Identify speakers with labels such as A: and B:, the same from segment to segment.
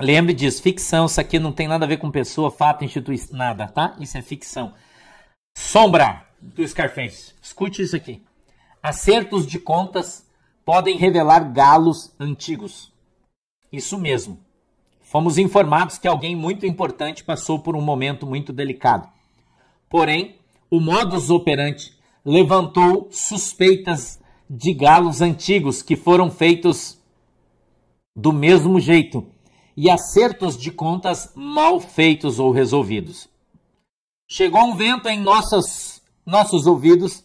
A: Lembre disso, ficção, isso aqui não tem nada a ver com pessoa, fato, instituição, nada, tá? Isso é ficção. Sombra do Scarface. Escute isso aqui. Acertos de contas podem revelar galos antigos. Isso mesmo. Fomos informados que alguém muito importante passou por um momento muito delicado. Porém, o modus operandi levantou suspeitas de galos antigos que foram feitos do mesmo jeito e acertos de contas mal feitos ou resolvidos. Chegou um vento em nossas, nossos ouvidos.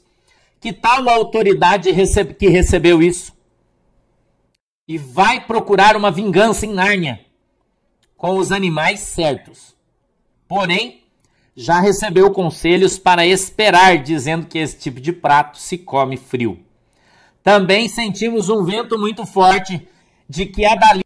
A: Que tal a autoridade recebe, que recebeu isso? E vai procurar uma vingança em Nárnia com os animais certos. Porém, já recebeu conselhos para esperar, dizendo que esse tipo de prato se
B: come frio. Também sentimos um vento muito forte de que a Dalí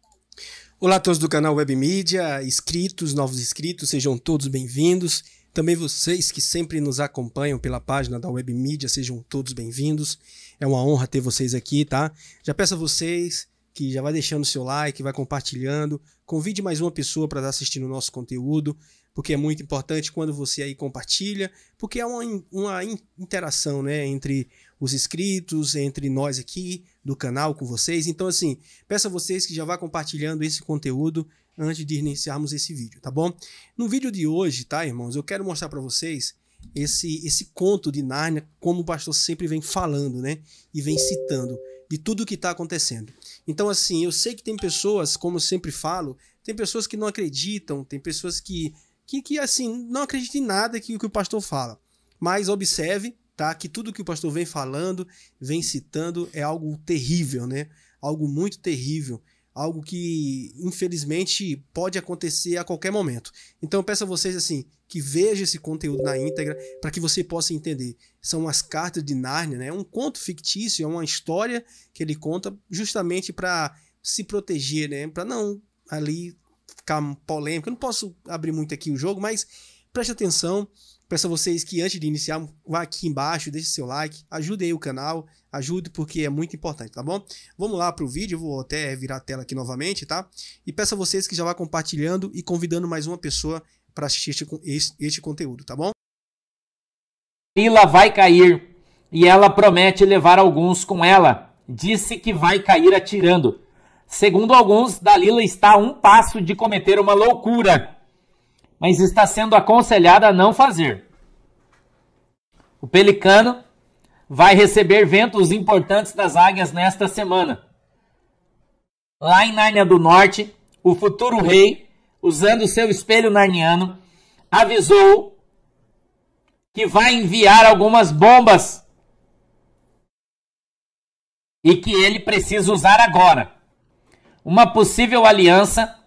B: Olá a todos do canal Web Mídia, inscritos, novos inscritos, sejam todos bem-vindos. Também vocês que sempre nos acompanham pela página da Web Mídia, sejam todos bem-vindos. É uma honra ter vocês aqui, tá? Já peço a vocês que já vai deixando seu like, vai compartilhando, convide mais uma pessoa para estar tá assistindo o nosso conteúdo, porque é muito importante quando você aí compartilha, porque é uma, uma interação, né, entre os inscritos, entre nós aqui, do canal com vocês. Então, assim, peço a vocês que já vá compartilhando esse conteúdo antes de iniciarmos esse vídeo, tá bom? No vídeo de hoje, tá, irmãos, eu quero mostrar para vocês esse, esse conto de Nárnia, como o pastor sempre vem falando, né? E vem citando de tudo que está acontecendo. Então, assim, eu sei que tem pessoas, como eu sempre falo, tem pessoas que não acreditam, tem pessoas que, que, que assim, não acreditam em nada que, que o pastor fala. Mas observe tá? Que tudo que o pastor vem falando, vem citando é algo terrível, né? Algo muito terrível, algo que infelizmente pode acontecer a qualquer momento. Então eu peço a vocês assim, que veja esse conteúdo na íntegra para que você possa entender. São as cartas de Nárnia, né? É um conto fictício, é uma história que ele conta justamente para se proteger, né? Para não ali ficar polêmico. Eu não posso abrir muito aqui o jogo, mas preste atenção Peço a vocês que antes de iniciar, vá aqui embaixo, deixe seu like, ajude aí o canal, ajude porque é muito importante, tá bom? Vamos lá para o vídeo, eu vou até virar a tela aqui novamente, tá? E peço a vocês que já vá compartilhando e convidando mais uma pessoa para assistir este, este, conteúdo, tá bom?
A: Lila vai cair e ela promete levar alguns com ela. Disse que vai cair atirando. Segundo alguns, Dalila está a um passo de cometer uma loucura mas está sendo aconselhada a não fazer. O pelicano vai receber ventos importantes das águias nesta semana. Lá em Nárnia do Norte, o futuro rei, usando seu espelho narniano, avisou que vai enviar algumas bombas e que ele precisa usar agora. Uma possível aliança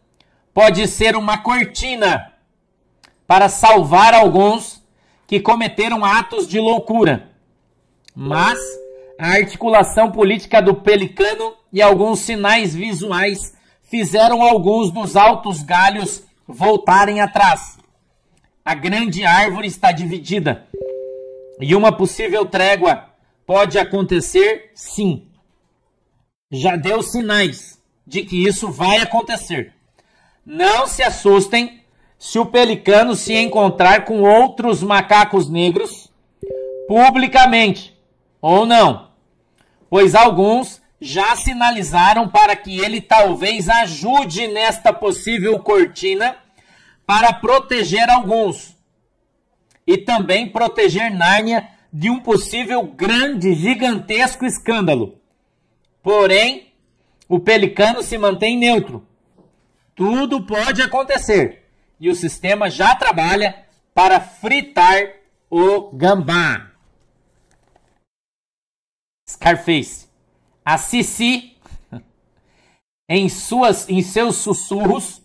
A: pode ser uma cortina para salvar alguns que cometeram atos de loucura. Mas a articulação política do Pelicano e alguns sinais visuais fizeram alguns dos altos galhos voltarem atrás. A grande árvore está dividida. E uma possível trégua pode acontecer, sim. Já deu sinais de que isso vai acontecer. Não se assustem se o pelicano se encontrar com outros macacos negros publicamente ou não, pois alguns já sinalizaram para que ele talvez ajude nesta possível cortina para proteger alguns e também proteger Nárnia de um possível grande, gigantesco escândalo. Porém, o pelicano se mantém neutro. Tudo pode acontecer e o sistema já trabalha para fritar o gambá. Scarface. A Cici, em, suas, em seus sussurros,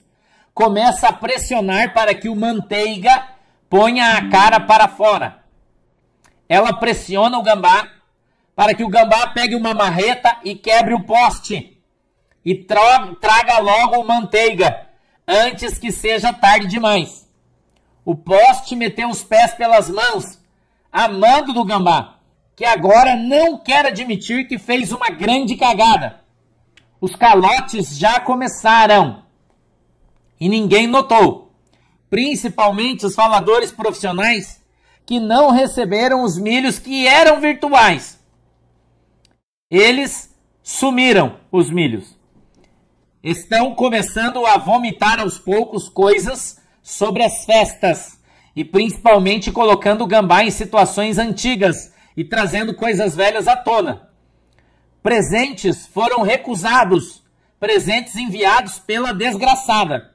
A: começa a pressionar para que o manteiga ponha a cara para fora. Ela pressiona o gambá para que o gambá pegue uma marreta e quebre o poste e traga logo o manteiga antes que seja tarde demais. O poste meteu os pés pelas mãos, amando do gambá, que agora não quer admitir que fez uma grande cagada. Os calotes já começaram e ninguém notou, principalmente os faladores profissionais que não receberam os milhos que eram virtuais. Eles sumiram os milhos estão começando a vomitar aos poucos coisas sobre as festas e principalmente colocando o gambá em situações antigas e trazendo coisas velhas à tona. Presentes foram recusados, presentes enviados pela desgraçada.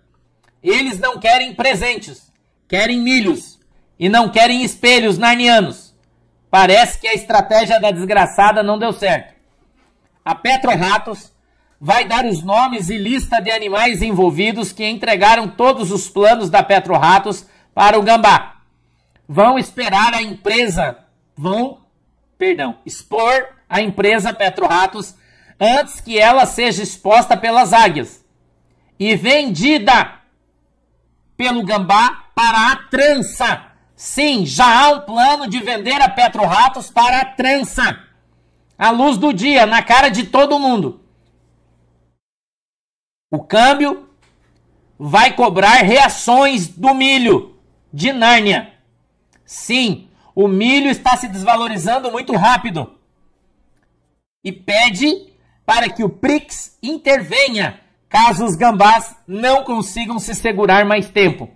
A: Eles não querem presentes, querem milhos e não querem espelhos narnianos. Parece que a estratégia da desgraçada não deu certo. A Petro Ratos vai dar os nomes e lista de animais envolvidos que entregaram todos os planos da PetroRatos para o Gambá. Vão esperar a empresa, vão, perdão, expor a empresa PetroRatos antes que ela seja exposta pelas águias e vendida pelo Gambá para a trança. Sim, já há um plano de vender a PetroRatos para a trança. À luz do dia, na cara de todo mundo. O câmbio vai cobrar reações do milho de Nárnia. Sim, o milho está se desvalorizando muito rápido. E pede para que o PRIX intervenha caso os gambás não consigam se segurar mais tempo.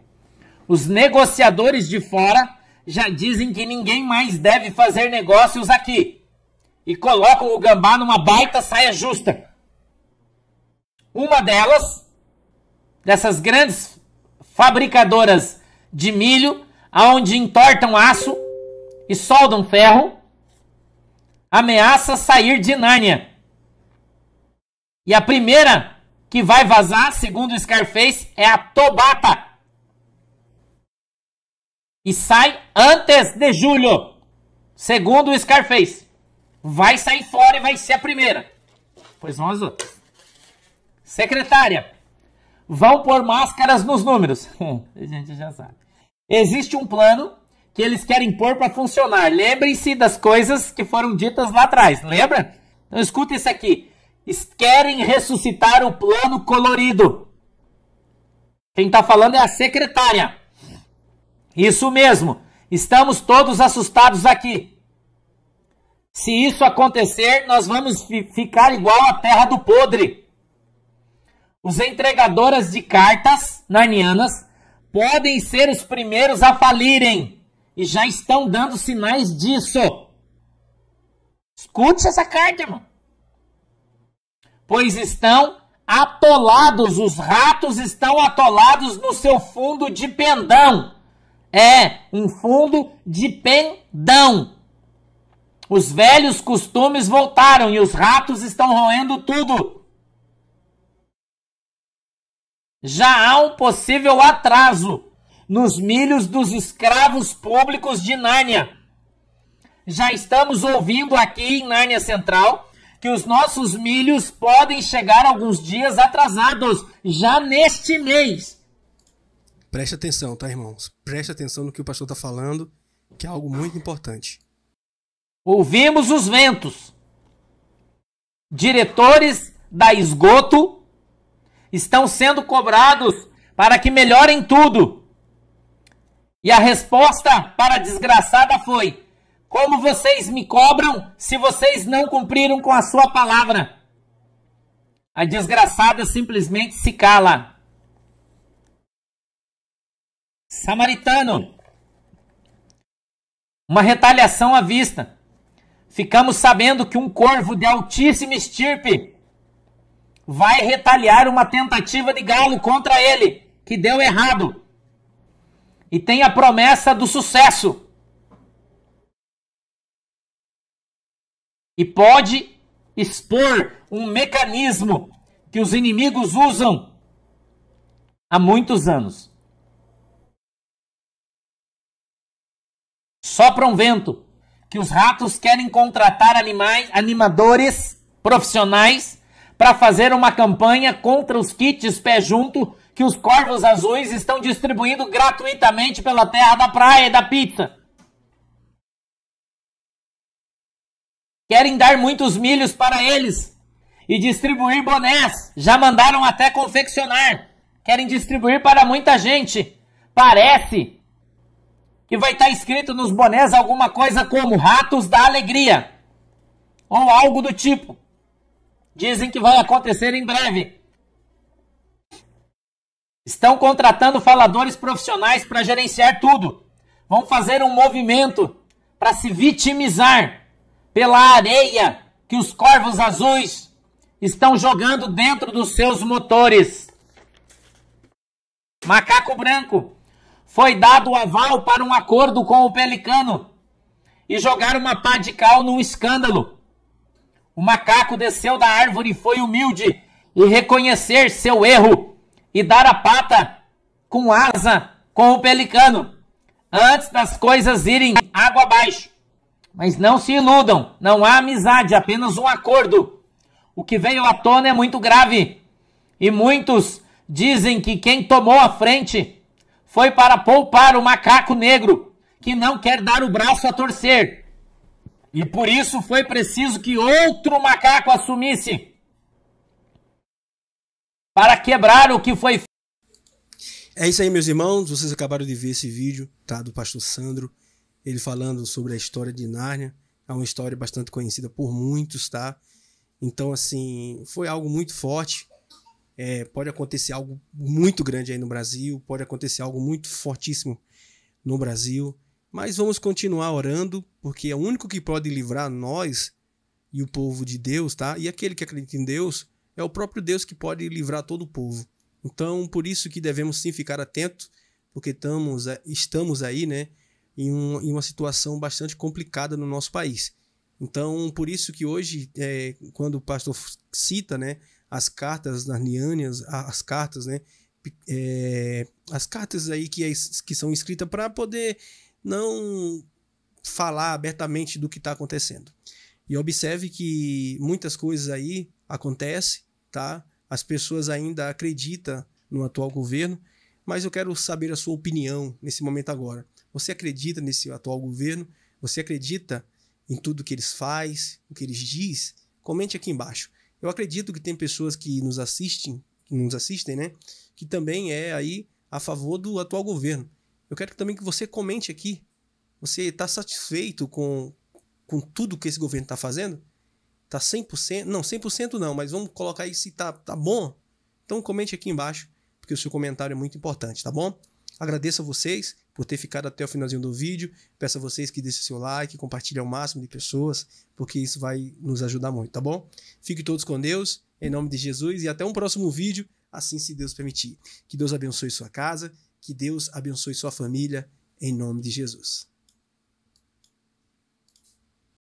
A: Os negociadores de fora já dizem que ninguém mais deve fazer negócios aqui. E colocam o gambá numa baita saia justa. Uma delas, dessas grandes fabricadoras de milho, aonde entortam aço e soldam ferro, ameaça sair de Nárnia. E a primeira que vai vazar, segundo Scarface, é a Tobata. E sai antes de julho, segundo Scarface. Vai sair fora e vai ser a primeira. Pois nós outros. Secretária, vão pôr máscaras nos números. A gente já sabe. Existe um plano que eles querem pôr para funcionar. Lembrem-se das coisas que foram ditas lá atrás, lembra? Então escuta isso aqui. Querem ressuscitar o plano colorido. Quem está falando é a secretária. Isso mesmo. Estamos todos assustados aqui. Se isso acontecer, nós vamos ficar igual a terra do podre. Os entregadoras de cartas narnianas podem ser os primeiros a falirem e já estão dando sinais disso. Escute essa carta, irmão. Pois estão atolados, os ratos estão atolados no seu fundo de pendão. É, um fundo de pendão. Os velhos costumes voltaram e os ratos estão roendo tudo já há um possível atraso nos milhos dos escravos públicos de Nárnia. Já estamos ouvindo aqui em Nárnia Central que os nossos milhos podem chegar alguns dias atrasados
B: já neste mês. Preste atenção, tá, irmãos? Preste atenção no que o pastor está falando, que é algo muito importante. Ouvimos os ventos,
A: diretores da esgoto estão sendo cobrados para que melhorem tudo. E a resposta para a desgraçada foi: Como vocês me cobram se vocês não cumpriram com a sua palavra? A desgraçada simplesmente se cala. Samaritano. Uma retaliação à vista. Ficamos sabendo que um corvo de altíssima estirpe vai retaliar uma tentativa de Galo contra ele, que deu errado. E tem a promessa do sucesso. E pode expor um mecanismo que os inimigos usam há muitos anos. Sopra um vento que os ratos querem contratar animais, animadores profissionais para fazer uma campanha contra os kits pé junto que os Corvos Azuis estão distribuindo gratuitamente pela terra da praia e da pizza. Querem dar muitos milhos para eles e distribuir bonés. Já mandaram até confeccionar. Querem distribuir para muita gente. Parece que vai estar tá escrito nos bonés alguma coisa como Ratos da Alegria ou algo do tipo. Dizem que vai acontecer em breve. Estão contratando faladores profissionais para gerenciar tudo. Vão fazer um movimento para se vitimizar pela areia que os corvos azuis estão jogando dentro dos seus motores. Macaco branco foi dado o aval para um acordo com o Pelicano e jogar uma pá de cal num escândalo o macaco desceu da árvore e foi humilde e reconhecer seu erro e dar a pata com asa com o pelicano antes das coisas irem água abaixo. Mas não se iludam, não há amizade, apenas um acordo. O que veio à tona é muito grave. E muitos dizem que quem tomou a frente foi para poupar o macaco negro, que não quer dar o braço a torcer. E por isso foi preciso que outro macaco assumisse para
B: quebrar o que foi É isso aí, meus irmãos. Vocês acabaram de ver esse vídeo, tá? Do pastor Sandro, ele falando sobre a história de Nárnia. É uma história bastante conhecida por muitos, tá? Então, assim, foi algo muito forte. É, pode acontecer algo muito grande aí no Brasil, pode acontecer algo muito fortíssimo no Brasil. Mas vamos continuar orando, porque é o único que pode livrar nós e o povo de Deus, tá? E aquele que acredita em Deus é o próprio Deus que pode livrar todo o povo. Então, por isso que devemos sim ficar atentos, porque estamos, é, estamos aí, né, em, um, em uma situação bastante complicada no nosso país. Então, por isso que hoje, é, quando o pastor cita, né, as cartas narnianas, as cartas, né, é, as cartas aí que, é, que são escritas para poder não falar abertamente do que está acontecendo. E observe que muitas coisas aí acontecem, tá? As pessoas ainda acreditam no atual governo, mas eu quero saber a sua opinião nesse momento agora. Você acredita nesse atual governo? Você acredita em tudo que eles faz, o que eles diz? Comente aqui embaixo. Eu acredito que tem pessoas que nos assistem, que nos assistem, né, que também é aí a favor do atual governo eu quero também que você comente aqui. Você está satisfeito com, com tudo que esse governo está fazendo? Está 100%? Não, 100% não, mas vamos colocar aí se está tá bom. Então comente aqui embaixo, porque o seu comentário é muito importante, tá bom? Agradeço a vocês por ter ficado até o finalzinho do vídeo. Peço a vocês que deixem seu like, compartilhem ao máximo de pessoas, porque isso vai nos ajudar muito, tá bom? Fiquem todos com Deus, em nome de Jesus, e até um próximo vídeo, assim se Deus permitir. Que Deus abençoe sua casa que Deus abençoe sua família, em nome de Jesus.